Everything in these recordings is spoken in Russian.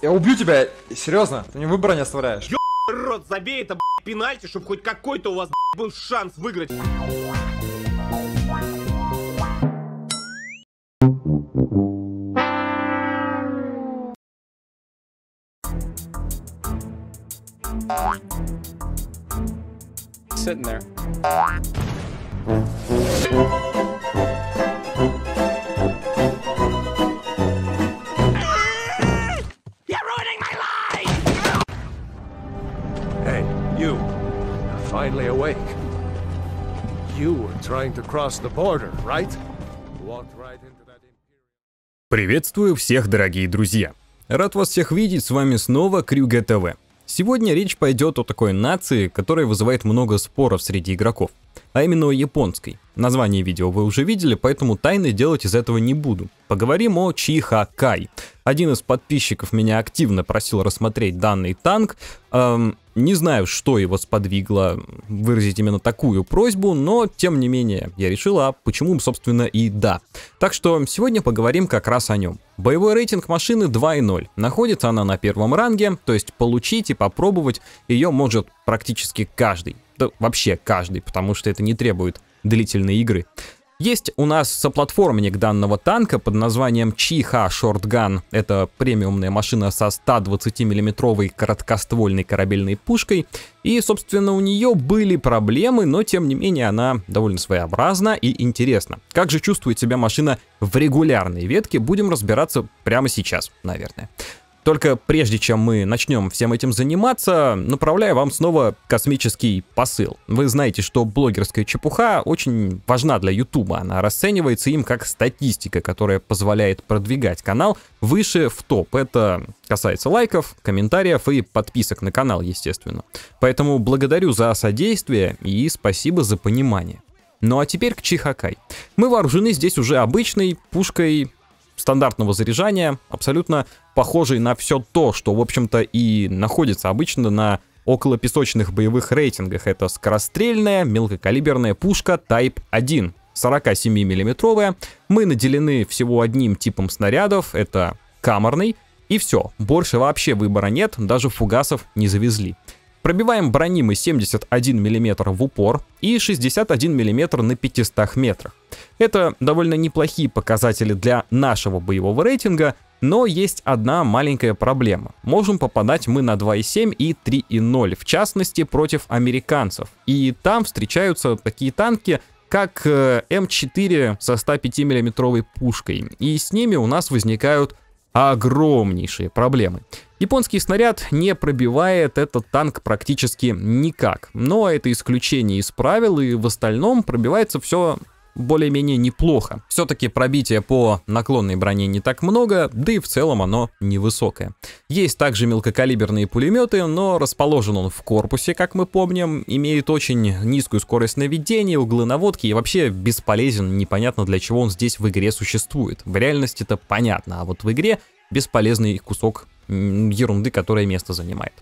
Я убью тебя, серьезно, ты мне выбора не оставляешь. Ёб рот, забей это, блядь, пенальти, чтобы хоть какой-то у вас, был шанс выиграть. Sitting there. trying to cross the border, right? Приветствую всех, дорогие друзья! Рад вас всех видеть, с вами снова Крюге ТВ. Сегодня речь пойдет о такой нации, которая вызывает много споров среди игроков, а именно о японской. Название видео вы уже видели, поэтому тайны делать из этого не буду. Поговорим о Чиха Один из подписчиков меня активно просил рассмотреть данный танк, эм, не знаю, что его сподвигло выразить именно такую просьбу, но тем не менее я решила, а почему, собственно, и да. Так что сегодня поговорим как раз о нем. Боевой рейтинг машины 2.0. Находится она на первом ранге, то есть получить и попробовать ее может практически каждый. Да вообще каждый, потому что это не требует длительной игры. Есть у нас соплатформенник данного танка под названием Чиха Шортган. Это премиумная машина со 120 миллиметровой короткоствольной корабельной пушкой. И, собственно, у нее были проблемы, но тем не менее она довольно своеобразна и интересна. Как же чувствует себя машина в регулярной ветке, будем разбираться прямо сейчас, наверное. Только прежде чем мы начнем всем этим заниматься, направляю вам снова космический посыл. Вы знаете, что блогерская чепуха очень важна для Ютуба. Она расценивается им как статистика, которая позволяет продвигать канал выше в топ. Это касается лайков, комментариев и подписок на канал, естественно. Поэтому благодарю за содействие и спасибо за понимание. Ну а теперь к Чихакай. Мы вооружены здесь уже обычной пушкой стандартного заряжания, абсолютно похожий на все то, что, в общем-то, и находится обычно на около песочных боевых рейтингах. Это скорострельная мелкокалиберная пушка Type 1, 47 миллиметровая. Мы наделены всего одним типом снарядов, это камерный, и все, больше вообще выбора нет, даже фугасов не завезли. Пробиваем бронимы 71 мм в упор и 61 мм на 500 метрах. Это довольно неплохие показатели для нашего боевого рейтинга, но есть одна маленькая проблема. Можем попадать мы на 2.7 и 3.0, в частности против американцев. И там встречаются такие танки, как э, М4 эм со 105 миллиметровой пушкой. И с ними у нас возникают огромнейшие проблемы. Японский снаряд не пробивает этот танк практически никак, но это исключение из правил, и в остальном пробивается все более-менее неплохо. Все-таки пробитие по наклонной броне не так много, да и в целом оно невысокое. Есть также мелкокалиберные пулеметы, но расположен он в корпусе, как мы помним, имеет очень низкую скорость наведения, углы наводки и вообще бесполезен, непонятно для чего он здесь в игре существует. В реальности это понятно, а вот в игре бесполезный кусок ерунды, которая место занимает.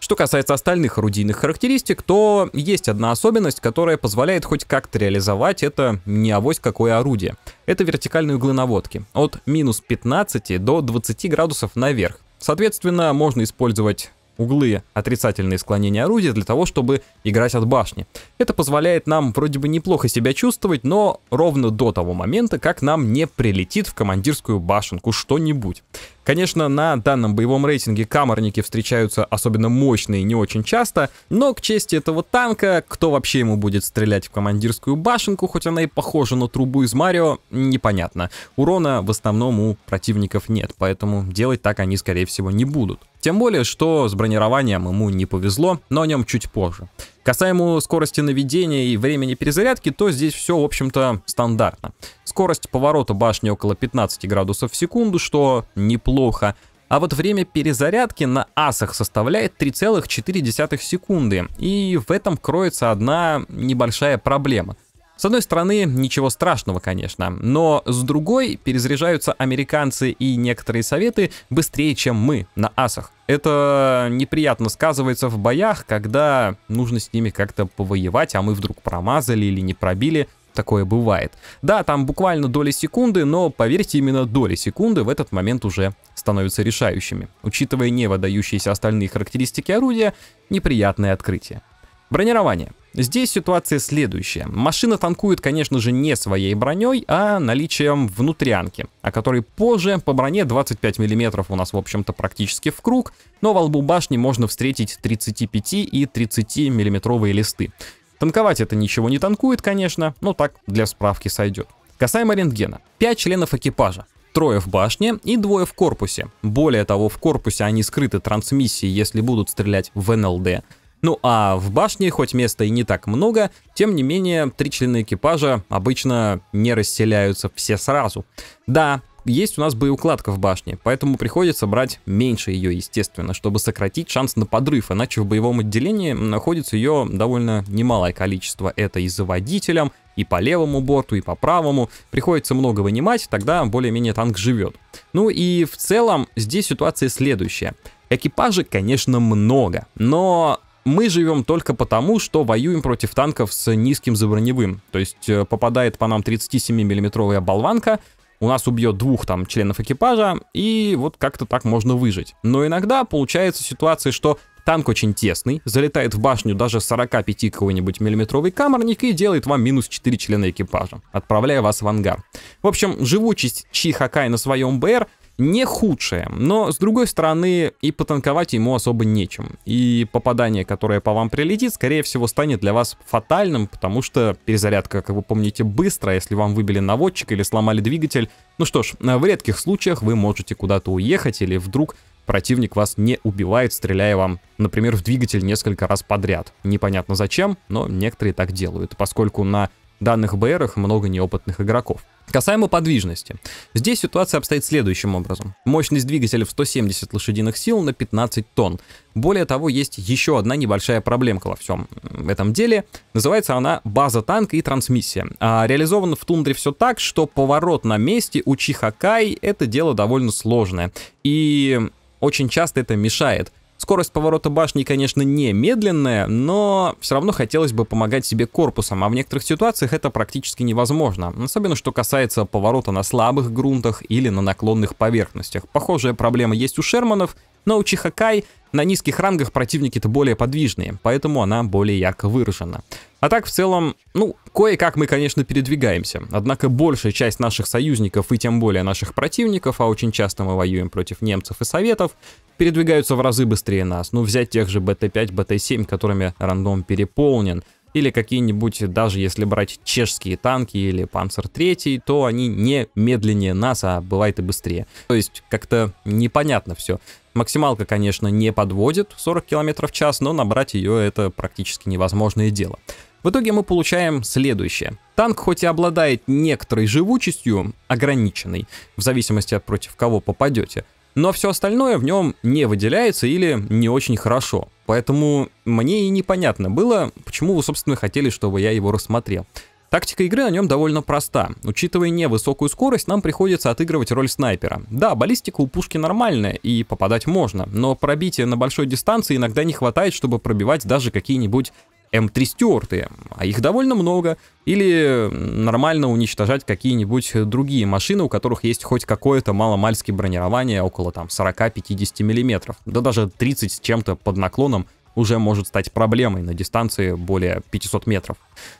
Что касается остальных орудийных характеристик, то есть одна особенность, которая позволяет хоть как-то реализовать это не авось какое орудие. Это вертикальные углы наводки от минус 15 до 20 градусов наверх. Соответственно, можно использовать углы отрицательные склонения орудия для того, чтобы играть от башни. Это позволяет нам вроде бы неплохо себя чувствовать, но ровно до того момента, как нам не прилетит в командирскую башенку что-нибудь. Конечно, на данном боевом рейтинге камерники встречаются особенно мощные не очень часто, но к чести этого танка, кто вообще ему будет стрелять в командирскую башенку, хоть она и похожа на трубу из Марио, непонятно. Урона в основном у противников нет, поэтому делать так они скорее всего не будут. Тем более, что с бронированием ему не повезло, но о нем чуть позже. Касаемо скорости наведения и времени перезарядки, то здесь все, в общем-то, стандартно. Скорость поворота башни около 15 градусов в секунду, что неплохо. А вот время перезарядки на асах составляет 3,4 секунды, и в этом кроется одна небольшая проблема. С одной стороны, ничего страшного, конечно, но с другой, перезаряжаются американцы и некоторые советы быстрее, чем мы на асах. Это неприятно сказывается в боях, когда нужно с ними как-то повоевать, а мы вдруг промазали или не пробили. Такое бывает. Да, там буквально доли секунды, но, поверьте, именно доли секунды в этот момент уже становятся решающими. Учитывая не выдающиеся остальные характеристики орудия, неприятное открытие. Бронирование. Здесь ситуация следующая. Машина танкует, конечно же, не своей броней, а наличием внутрянки, о которой позже по броне 25 мм у нас, в общем-то, практически в круг, но во лбу башни можно встретить 35 и 30 миллиметровые листы. Танковать это ничего не танкует, конечно, но так для справки сойдет. Касаемо рентгена. 5 членов экипажа трое в башне и двое в корпусе. Более того, в корпусе они скрыты трансмиссией, если будут стрелять в НЛД. Ну а в башне, хоть места и не так много, тем не менее, три члена экипажа обычно не расселяются все сразу. Да, есть у нас боеукладка в башне, поэтому приходится брать меньше ее, естественно, чтобы сократить шанс на подрыв, иначе в боевом отделении находится ее довольно немалое количество. Это и за водителем, и по левому борту, и по правому. Приходится много вынимать, тогда более-менее танк живет. Ну и в целом здесь ситуация следующая. Экипажей, конечно, много, но мы живем только потому, что воюем против танков с низким заброневым. То есть э, попадает по нам 37-миллиметровая болванка, у нас убьет двух там членов экипажа, и вот как-то так можно выжить. Но иногда получается ситуация, что танк очень тесный, залетает в башню даже 45 какой-нибудь миллиметровый камерник и делает вам минус 4 члена экипажа, отправляя вас в ангар. В общем, живучесть Чихакай на своем БР — не худшее, но с другой стороны и потанковать ему особо нечем. И попадание, которое по вам прилетит, скорее всего станет для вас фатальным, потому что перезарядка, как вы помните, быстро, если вам выбили наводчик или сломали двигатель. Ну что ж, э, в редких случаях вы можете куда-то уехать или вдруг противник вас не убивает, стреляя вам, например, в двигатель несколько раз подряд. Непонятно зачем, но некоторые так делают, поскольку на данных БРах много неопытных игроков. Касаемо подвижности. Здесь ситуация обстоит следующим образом. Мощность двигателя в 170 лошадиных сил на 15 тонн. Более того, есть еще одна небольшая проблемка во всем этом деле. Называется она база танка и трансмиссия. А реализовано в тундре все так, что поворот на месте у Чихакай это дело довольно сложное. И очень часто это мешает. Скорость поворота башни, конечно, не медленная, но все равно хотелось бы помогать себе корпусом, а в некоторых ситуациях это практически невозможно, особенно что касается поворота на слабых грунтах или на наклонных поверхностях. Похожая проблема есть у Шерманов, но у Чихакай на низких рангах противники-то более подвижные, поэтому она более ярко выражена. А так, в целом, ну, кое-как мы, конечно, передвигаемся. Однако большая часть наших союзников и тем более наших противников, а очень часто мы воюем против немцев и советов, передвигаются в разы быстрее нас. Ну, взять тех же BT5, BT7, которыми рандом переполнен. Или какие-нибудь, даже если брать чешские танки или Панцер 3, то они не медленнее нас, а бывает и быстрее. То есть как-то непонятно все. Максималка, конечно, не подводит 40 км в час, но набрать ее это практически невозможное дело. В итоге мы получаем следующее. Танк хоть и обладает некоторой живучестью, ограниченной, в зависимости от против кого попадете, но все остальное в нем не выделяется или не очень хорошо. Поэтому мне и непонятно было, почему вы, собственно, хотели, чтобы я его рассмотрел. Тактика игры на нем довольно проста. Учитывая невысокую скорость, нам приходится отыгрывать роль снайпера. Да, баллистика у пушки нормальная и попадать можно, но пробития на большой дистанции иногда не хватает, чтобы пробивать даже какие-нибудь М3 Стюарты, а их довольно много, или нормально уничтожать какие-нибудь другие машины, у которых есть хоть какое-то маломальски бронирование около там 40-50 мм, да даже 30 с чем-то под наклоном уже может стать проблемой на дистанции более 500 метров.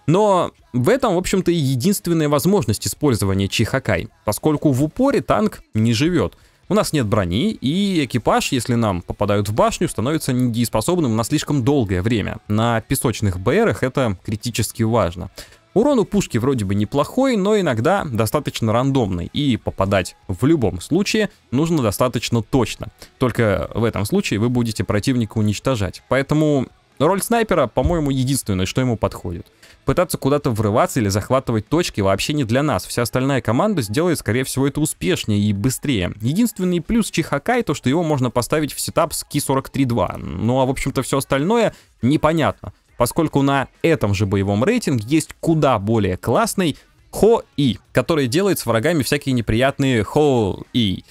Но в этом, в общем-то, и единственная возможность использования Чихакай, поскольку в упоре танк не живет — у нас нет брони, и экипаж, если нам попадают в башню, становится недееспособным на слишком долгое время. На песочных БРах это критически важно. Урон у пушки вроде бы неплохой, но иногда достаточно рандомный, и попадать в любом случае нужно достаточно точно. Только в этом случае вы будете противника уничтожать. Поэтому роль снайпера, по-моему, единственное, что ему подходит пытаться куда-то врываться или захватывать точки вообще не для нас. Вся остальная команда сделает, скорее всего, это успешнее и быстрее. Единственный плюс Чихакай то, что его можно поставить в сетап с Ки-43-2. Ну а, в общем-то, все остальное непонятно, поскольку на этом же боевом рейтинге есть куда более классный Хо-И, который делает с врагами всякие неприятные Хо-И.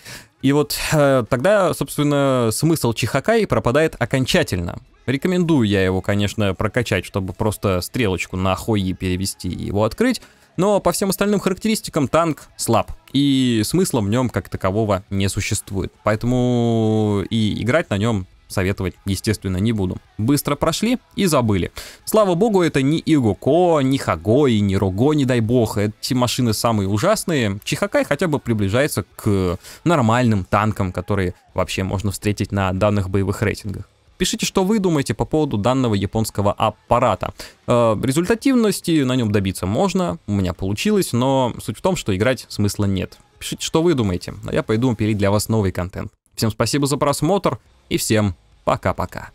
И вот э, тогда, собственно, смысл Чихакаи пропадает окончательно. Рекомендую я его, конечно, прокачать, чтобы просто стрелочку на Хои перевести и его открыть, но по всем остальным характеристикам танк слаб, и смысла в нем как такового не существует. Поэтому и играть на нем советовать, естественно, не буду. Быстро прошли и забыли. Слава богу, это не Игоко, не Хагой, не Рого, не дай бог. Эти машины самые ужасные. Чихакай хотя бы приближается к нормальным танкам, которые вообще можно встретить на данных боевых рейтингах. Пишите, что вы думаете по поводу данного японского аппарата. Э, результативности на нем добиться можно, у меня получилось, но суть в том, что играть смысла нет. Пишите, что вы думаете, а я пойду перейти для вас новый контент. Всем спасибо за просмотр, и всем пока-пока.